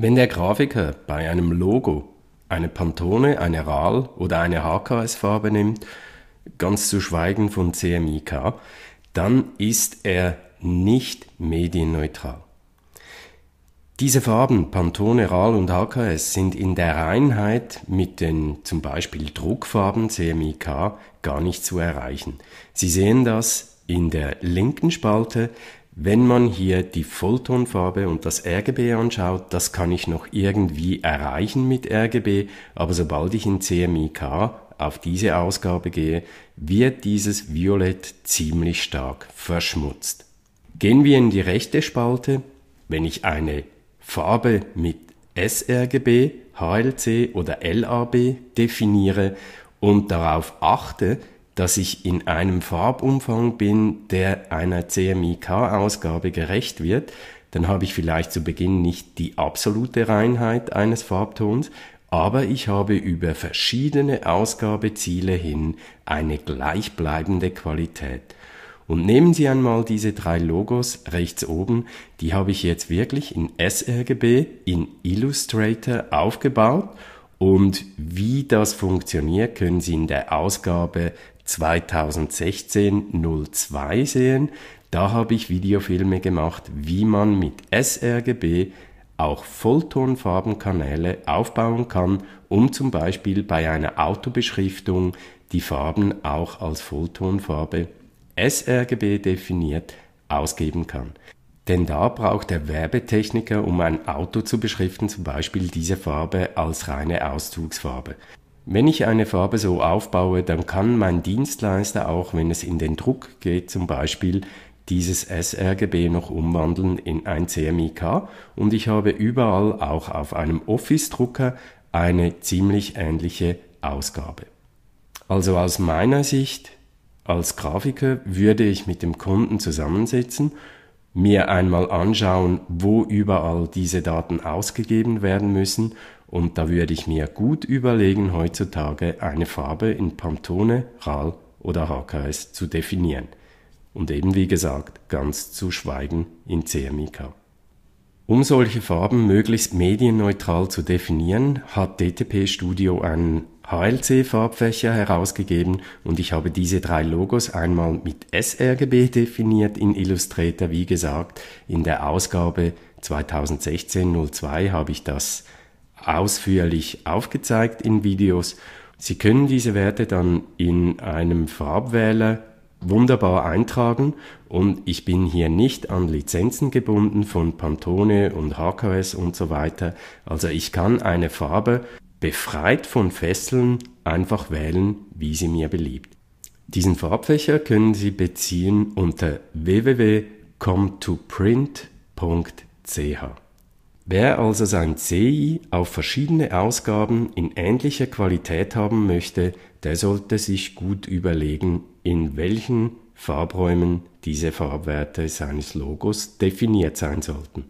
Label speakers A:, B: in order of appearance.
A: Wenn der Grafiker bei einem Logo eine Pantone, eine RAL oder eine HKS-Farbe nimmt, ganz zu schweigen von CMYK, dann ist er nicht medienneutral. Diese Farben Pantone, RAL und HKS sind in der Reinheit mit den zum Beispiel Druckfarben CMYK gar nicht zu erreichen. Sie sehen das in der linken Spalte, wenn man hier die Volltonfarbe und das RGB anschaut, das kann ich noch irgendwie erreichen mit RGB, aber sobald ich in CMYK auf diese Ausgabe gehe, wird dieses Violett ziemlich stark verschmutzt. Gehen wir in die rechte Spalte. Wenn ich eine Farbe mit sRGB, HLC oder LAB definiere und darauf achte, dass ich in einem Farbumfang bin, der einer CMYK-Ausgabe gerecht wird, dann habe ich vielleicht zu Beginn nicht die absolute Reinheit eines Farbtons, aber ich habe über verschiedene Ausgabeziele hin eine gleichbleibende Qualität. Und nehmen Sie einmal diese drei Logos rechts oben, die habe ich jetzt wirklich in sRGB, in Illustrator aufgebaut und wie das funktioniert, können Sie in der Ausgabe 2016 02 sehen. Da habe ich Videofilme gemacht, wie man mit sRGB auch Volltonfarbenkanäle aufbauen kann, um zum Beispiel bei einer Autobeschriftung die Farben auch als Volltonfarbe sRGB definiert ausgeben kann. Denn da braucht der Werbetechniker, um ein Auto zu beschriften, zum Beispiel diese Farbe als reine Auszugsfarbe. Wenn ich eine Farbe so aufbaue, dann kann mein Dienstleister auch, wenn es in den Druck geht, zum Beispiel dieses sRGB noch umwandeln in ein CMYK und ich habe überall auch auf einem Office-Drucker eine ziemlich ähnliche Ausgabe. Also aus meiner Sicht als Grafiker würde ich mit dem Kunden zusammensitzen, mir einmal anschauen, wo überall diese Daten ausgegeben werden müssen und da würde ich mir gut überlegen, heutzutage eine Farbe in Pantone, RAL oder HKS zu definieren. Und eben wie gesagt, ganz zu schweigen in CMYK. Um solche Farben möglichst medienneutral zu definieren, hat DTP Studio einen HLC-Farbfächer herausgegeben und ich habe diese drei Logos einmal mit sRGB definiert in Illustrator. Wie gesagt, in der Ausgabe 2016-02 habe ich das ausführlich aufgezeigt in Videos. Sie können diese Werte dann in einem Farbwähler wunderbar eintragen und ich bin hier nicht an Lizenzen gebunden von Pantone und HKS und so weiter. Also ich kann eine Farbe befreit von Fesseln einfach wählen, wie sie mir beliebt. Diesen Farbfächer können Sie beziehen unter www.cometoprint.ch. Wer also sein CI auf verschiedene Ausgaben in ähnlicher Qualität haben möchte, der sollte sich gut überlegen, in welchen Farbräumen diese Farbwerte seines Logos definiert sein sollten